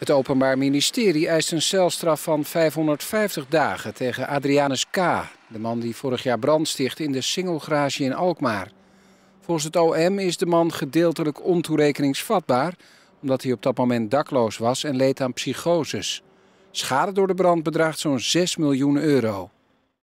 Het Openbaar Ministerie eist een celstraf van 550 dagen tegen Adrianus K., de man die vorig jaar brand stichtte in de Singelgarage in Alkmaar. Volgens het OM is de man gedeeltelijk ontoerekeningsvatbaar, omdat hij op dat moment dakloos was en leed aan psychoses. Schade door de brand bedraagt zo'n 6 miljoen euro.